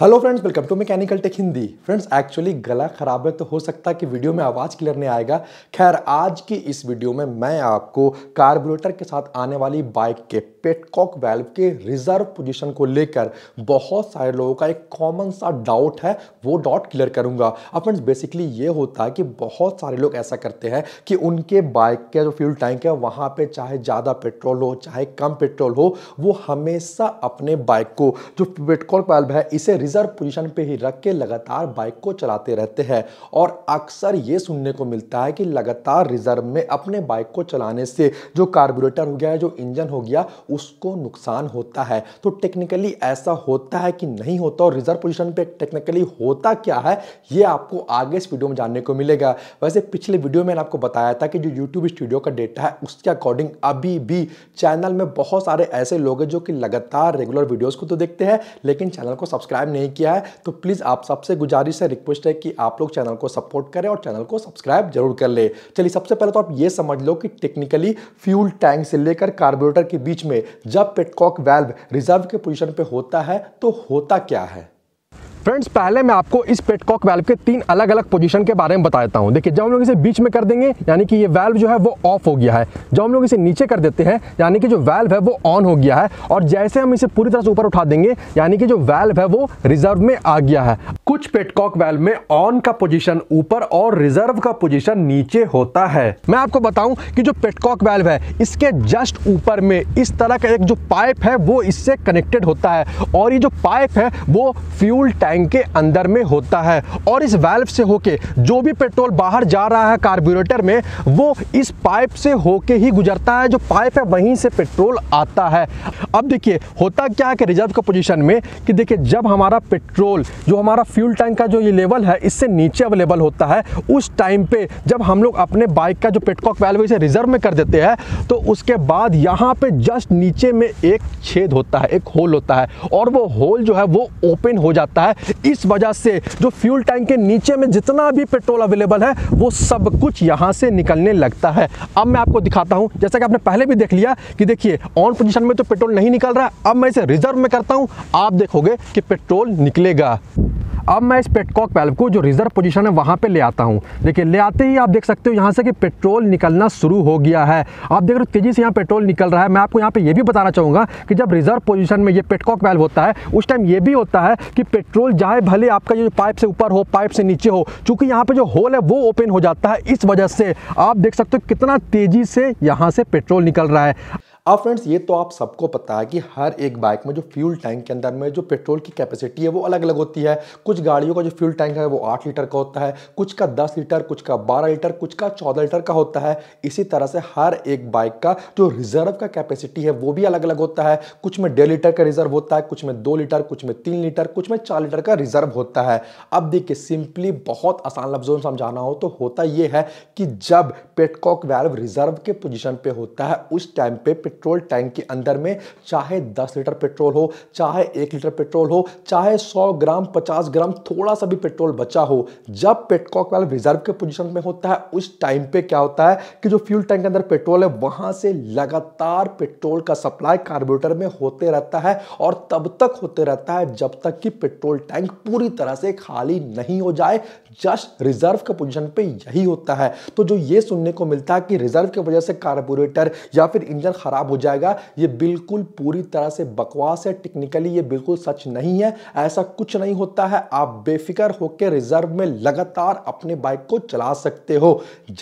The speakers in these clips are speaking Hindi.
hello friends welcome to mechanical tech Hindi friends actually गला ख़राब है तो हो सकता है कि वीडियो में आवाज़ क्लियर नहीं आएगा खैर आज की इस वीडियो में मैं आपको कार्बोरेटर के साथ आने वाली बाइक के पेटकॉक वेल्व के रिजर्व पोजीशन को लेकर बहुत सारे लोगों का एक कॉमन सा डाउट है वो डाउट क्लियर करूंगा अब फ्रेंड्स बेसिकली ये होता है कि बहुत सारे लोग ऐसा करते हैं कि उनके बाइक का जो फ्यूल टैंक है वहाँ पर चाहे ज़्यादा पेट्रोल हो चाहे कम पेट्रोल हो वो हमेशा अपने बाइक को जो पेटकॉक वैल्व है इसे रिजर्व पोजीशन पे ही रख के लगातार बाइक को चलाते रहते हैं और अक्सर ये सुनने को मिलता है कि लगातार रिजर्व में अपने बाइक को चलाने से जो कार्बोरेटर हो गया है जो इंजन हो गया उसको नुकसान होता है तो टेक्निकली ऐसा होता है कि नहीं होता और रिजर्व पोजिशन पर टेक्निकली होता क्या है ये आपको आगे इस वीडियो में जानने को मिलेगा वैसे पिछले वीडियो में आपको बताया था कि जो यूट्यूब स्टूडियो का डेटा है उसके अकॉर्डिंग अभी भी चैनल में बहुत सारे ऐसे लोग हैं जो कि लगातार रेगुलर वीडियोज़ को तो देखते हैं लेकिन चैनल को सब्सक्राइब नहीं नहीं किया है तो प्लीज़ आप सबसे गुजारिश है रिक्वेस्ट है कि आप लोग चैनल को सपोर्ट करें और चैनल को सब्सक्राइब जरूर कर ले चलिए सबसे पहले तो आप ये समझ लो कि टेक्निकली फ्यूल टैंक से लेकर कार्बोरेटर के बीच में जब पेटकॉक वैल्व रिजर्व के पोजिशन पर होता है तो होता क्या है फ्रेंड्स पहले मैं आपको इस पेटकॉक वाल्व के तीन अलग अलग पोजीशन के बारे में बता देता हूँ देखिए जब हम लोग इसे बीच में कर देंगे यानी कि ये वाल्व जो है वो ऑफ हो गया है जब हम लोग इसे नीचे कर देते हैं यानी कि जो वाल्व है वो ऑन हो गया है और जैसे हम इसे पूरी तरह से ऊपर उठा देंगे यानी कि जो वाल्व है वो रिजर्व में आ गया है कुछ पेटकॉक वाल्व में ऑन का पोजिशन ऊपर और रिजर्व का पोजिशन नीचे होता है मैं आपको बताऊँ की जो पेटकॉक वाल्व है इसके जस्ट ऊपर में इस तरह का एक जो पाइप है वो इससे कनेक्टेड होता है और ये जो पाइप है वो फ्यूल टैंक टैंक के अंदर में होता है और इस वेल्व से होके जो भी पेट्रोल बाहर जा रहा है कार्बोरेटर में वो इस पाइप से होके ही गुजरता है जो पाइप है वहीं से पेट्रोल आता है अब देखिए होता क्या है कि रिजर्व का पोजिशन में कि देखिए जब हमारा पेट्रोल जो हमारा फ्यूल टैंक का जो ये लेवल है इससे नीचे अवेलेबल होता है उस टाइम पे जब हम लोग अपने बाइक का जो पेटकॉक वैल्व इसे रिजर्व में कर देते हैं तो उसके बाद यहाँ पे जस्ट नीचे में एक छेद होता है एक होल होता है और वो होल जो है वो ओपन हो जाता है इस वजह से जो फ्यूल टैंक के नीचे में जितना भी पेट्रोल अवेलेबल है वो सब कुछ यहाँ से निकलने लगता है अब मैं आपको दिखाता हूँ जैसा कि आपने पहले भी देख लिया कि देखिए ऑन पोजिशन में तो पेट्रोल नहीं निकल रहा है अब मैं इसे रिजर्व में करता हूँ आप देखोगे कि पेट्रोल निकलेगा अब मैं इस पेटकॉक पैल्व को जो रिजर्व पोजीशन है वहाँ पे ले आता हूँ देखिए ले आते ही आप देख सकते हो यहाँ से कि पेट्रोल निकलना शुरू हो गया है आप देख रहे हो तेज़ी से यहाँ पेट्रोल निकल रहा है मैं आपको यहाँ पे ये भी बताना चाहूँगा कि जब रिजर्व पोजिशन में ये पेटकॉक पैल्व होता है उस टाइम ये भी होता है कि पेट्रोल जाए भले आपका ये पाइप से ऊपर हो पाइप से नीचे हो चूँकि यहाँ पर जो होल है वो ओपन हो जाता है इस वजह से आप देख सकते हो कितना तेज़ी से यहाँ से पेट्रोल निकल रहा है अब फ्रेंड्स ये तो आप सबको पता है कि हर एक बाइक में जो फ्यूल टैंक के अंदर में जो पेट्रोल की कैपेसिटी है वो अलग अलग होती है कुछ गाड़ियों का जो फ्यूल टैंक है वो आठ लीटर का होता है कुछ का दस लीटर कुछ का बारह लीटर कुछ का चौदह लीटर का होता है इसी तरह से हर एक बाइक का जो रिजर्व का कैपेसिटी है वो भी अलग अलग होता है कुछ में डेढ़ लीटर का रिजर्व होता है कुछ में दो लीटर कुछ में तीन लीटर कुछ में चार लीटर का रिजर्व होता है अब देखिए सिंपली बहुत आसान लफ्जों में समझाना हो तो होता यह है कि जब पेटकॉक वैल्व रिजर्व के पोजिशन पर होता है उस टाइम पे पेट्रोल टैंक के अंदर में चाहे दस लीटर पेट्रोल हो चाहे एक लीटर पेट्रोल हो चाहे सौ ग्राम पचास ग्राम थोड़ा सा भी पेट्रोल बचा हो जब पेटकॉक वाल रिजर्व के पोजिशन में होता है उस टाइम पे क्या होता है कि जो फ्यूल टैंक के अंदर पेट्रोल है वहां से लगातार पेट्रोल का सप्लाई कार्बोरेटर में होते रहता है और तब तक होते रहता है जब तक कि पेट्रोल टैंक पूरी तरह से खाली नहीं हो जाए जस्ट रिजर्व के पोजीशन पे यही होता है तो जो ये सुनने को मिलता है कि रिजर्व की वजह से कार्बोरेटर या फिर इंजन खराब खराब हो जाएगा ये बिल्कुल पूरी तरह से बकवास है टेक्निकली ये बिल्कुल सच नहीं है ऐसा कुछ नहीं होता है आप बेफिक्र होकर रिजर्व में लगातार अपने बाइक को चला सकते हो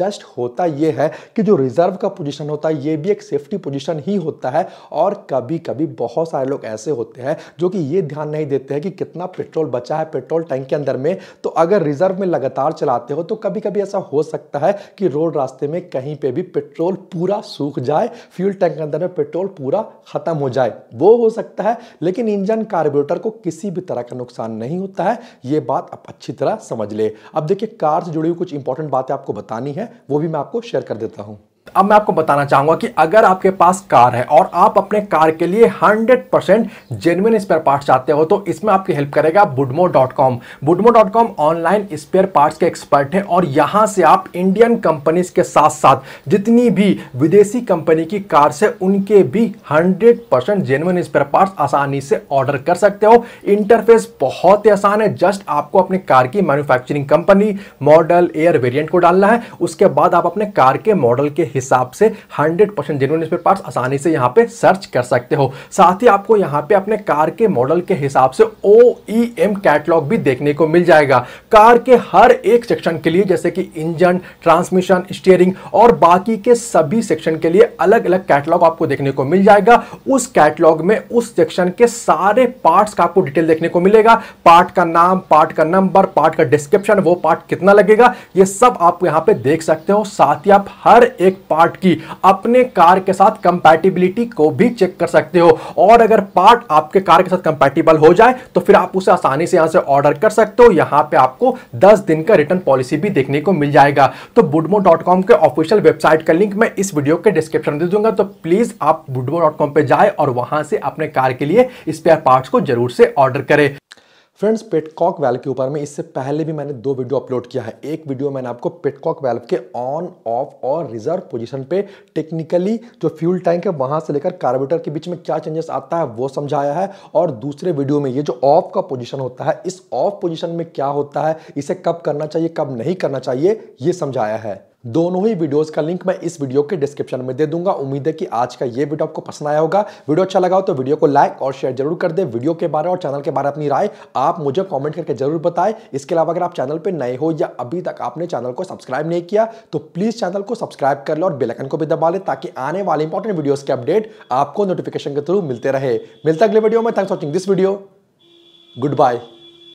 जस्ट होता यह है कि जो रिजर्व का पोजिशन होता है ये भी एक सेफ्टी पोजिशन ही होता है और कभी कभी बहुत सारे लोग ऐसे होते हैं जो कि ये ध्यान नहीं देते हैं कि कितना पेट्रोल बचा है पेट्रोल टैंक के अंदर में तो अगर रिजर्व में लगातार चलाते हो तो कभी कभी ऐसा हो सकता है कि रोड रास्ते में कहीं पर भी पेट्रोल पूरा सूख जाए फ्यूल टैंक के अंदर अंदर में पेट्रोल पूरा खत्म हो जाए वो हो सकता है लेकिन इंजन कार्बोरेटर को किसी भी तरह का नुकसान नहीं होता है ये बात आप अच्छी तरह समझ ले अब देखिए कार से जुड़ी हुई कुछ इंपॉर्टेंट बातें आपको बतानी है वो भी मैं आपको शेयर कर देता हूँ अब मैं आपको बताना चाहूंगा कि अगर आपके पास कार है और आप अपने कार के लिए 100 परसेंट जेनुइन स्पेयर पार्ट चाहते हो तो इसमें आपकी हेल्प करेगा Boodmo dot com Boodmo dot com online spare parts के एक्सपर्ट हैं और यहां से आप इंडियन कंपनीज के साथ साथ जितनी भी विदेशी कंपनी की कार से उनके भी hundred percent genuine spare part आसानी से ऑर्डर कर सकते हो इंटरफेस बहुत ही आसान है जस्ट आपको अपने कार की मैन्युफैक्चरिंग कंपनी मॉडल एयर वेरियंट को डालना है उसके बाद आप अपने कार के मॉडल के हिस्से हिसाब से 100 परसेंट जेनुअन स्पेयर पार्ट्स आसानी से यहाँ पे सर्च कर सकते हो साथ ही आपको यहाँ पे अपने कार के मॉडल के हिसाब से ओ ई एम कैटलॉग भी देखने को मिल जाएगा कार के हर एक सेक्शन के लिए जैसे कि इंजन ट्रांसमिशन स्टीयरिंग और बाकी के सभी सेक्शन के लिए अलग अलग कैटलॉग आपको देखने को मिल जाएगा उस कैटलॉग में उस सेक्शन के सारे पार्ट्स का आपको डिटेल देखने को मिलेगा पार्ट का नाम पार्ट का नंबर पार्ट का डिस्क्रिप्शन वो पार्ट कितना लगेगा ये सब आप यहाँ पे देख सकते हो साथ ही आप हर एक पार्ट पार्ट की अपने कार के साथ कंपैटिबिलिटी को भी चेक कर सकते हो और अगर पार्ट आपके कार के साथ कंपैटिबल हो जाए तो फिर आप उसे आसानी से यहां से ऑर्डर कर सकते हो यहां पे आपको 10 दिन का रिटर्न पॉलिसी भी देखने को मिल जाएगा तो बुडमो के ऑफिशियल वेबसाइट का लिंक मैं इस वीडियो के डिस्क्रिप्शन में दे दूंगा तो प्लीज़ आप बुडमो डॉट कॉम जाए और वहां से अपने कार के लिए स्पेयर पार्ट को जरूर से ऑर्डर करें फ्रेंड्स पेटकॉक वैल्व के ऊपर में इससे पहले भी मैंने दो वीडियो अपलोड किया है एक वीडियो मैंने आपको पेटकॉक वैल्व के ऑन ऑफ और रिजर्व पोजीशन पे टेक्निकली जो फ्यूल टैंक है वहां से लेकर कार्बोरेटर के बीच में क्या चेंजेस आता है वो समझाया है और दूसरे वीडियो में ये जो ऑफ का पोजिशन होता है इस ऑफ पोजिशन में क्या होता है इसे कब करना चाहिए कब नहीं करना चाहिए ये समझाया है दोनों ही वीडियोस का लिंक मैं इस वीडियो के डिस्क्रिप्शन में दे दूंगा उम्मीद है कि आज का ये वीडियो आपको पसंद आया होगा वीडियो अच्छा लगा हो तो वीडियो को लाइक और शेयर जरूर कर दे वीडियो के बारे और चैनल के बारे अपनी राय आप मुझे कॉमेंट करके जरूर बताएं इसके अलावा अगर आप चैनल पर नए हो या अभी तक आपने चैनल को सब्सक्राइब नहीं किया तो प्लीज चैनल को सब्सक्राइब कर लो और बेलकन को भी दबा ले ताकि आने वाले इंपॉर्टेंट वीडियोज के अपडेट आपको नोटिफिकेशन के थ्रू मिलते रहे मिलता अगले वीडियो में thanks watching this video good bye